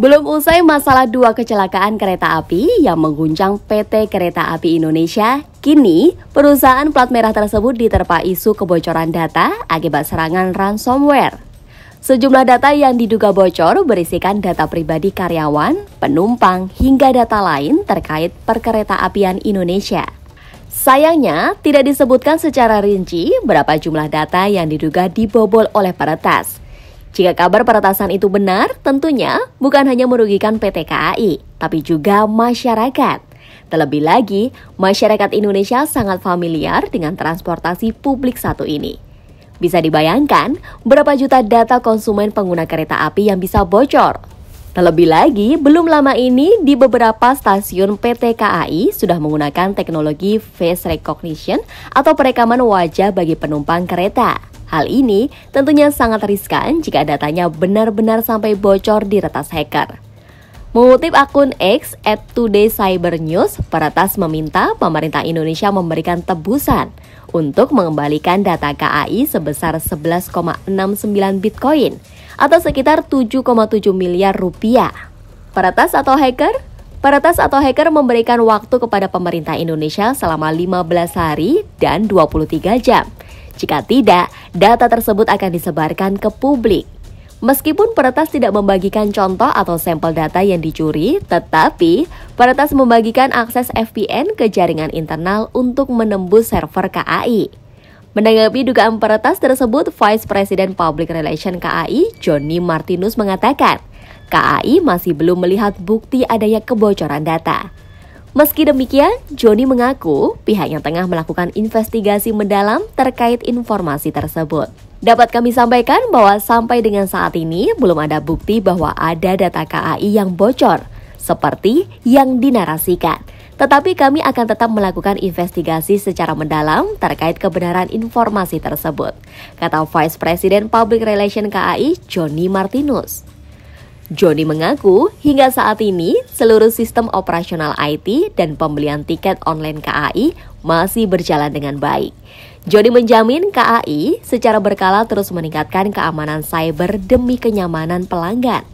Belum usai masalah dua kecelakaan kereta api yang mengguncang PT Kereta Api Indonesia, kini perusahaan plat merah tersebut diterpa isu kebocoran data akibat serangan ransomware. Sejumlah data yang diduga bocor berisikan data pribadi karyawan, penumpang, hingga data lain terkait perkereta apian Indonesia. Sayangnya, tidak disebutkan secara rinci berapa jumlah data yang diduga dibobol oleh peretas. Jika kabar peretasan itu benar, tentunya bukan hanya merugikan PT KAI, tapi juga masyarakat. Terlebih lagi, masyarakat Indonesia sangat familiar dengan transportasi publik satu ini. Bisa dibayangkan berapa juta data konsumen pengguna kereta api yang bisa bocor. Terlebih lagi, belum lama ini di beberapa stasiun PT KAI sudah menggunakan teknologi face recognition atau perekaman wajah bagi penumpang kereta. Hal ini tentunya sangat riskan jika datanya benar-benar sampai bocor di retas hacker. Mengutip akun X at Today Cyber News, Peretas meminta pemerintah Indonesia memberikan tebusan untuk mengembalikan data KAI sebesar 11,69 Bitcoin atau sekitar 7,7 miliar rupiah. Peretas atau hacker? Peretas atau hacker memberikan waktu kepada pemerintah Indonesia selama 15 hari dan 23 jam jika tidak, data tersebut akan disebarkan ke publik. Meskipun peretas tidak membagikan contoh atau sampel data yang dicuri, tetapi peretas membagikan akses VPN ke jaringan internal untuk menembus server KAI. Menanggapi dugaan peretas tersebut, Vice President Public Relations KAI, Johnny Martinus mengatakan, KAI masih belum melihat bukti adanya kebocoran data. Meski demikian, Joni mengaku pihaknya tengah melakukan investigasi mendalam terkait informasi tersebut. Dapat kami sampaikan bahwa sampai dengan saat ini belum ada bukti bahwa ada data KAI yang bocor, seperti yang dinarasikan. Tetapi kami akan tetap melakukan investigasi secara mendalam terkait kebenaran informasi tersebut, kata Vice President Public Relation KAI Joni Martinus. Joni mengaku hingga saat ini seluruh sistem operasional IT dan pembelian tiket online KAI masih berjalan dengan baik. Joni menjamin KAI secara berkala terus meningkatkan keamanan cyber demi kenyamanan pelanggan.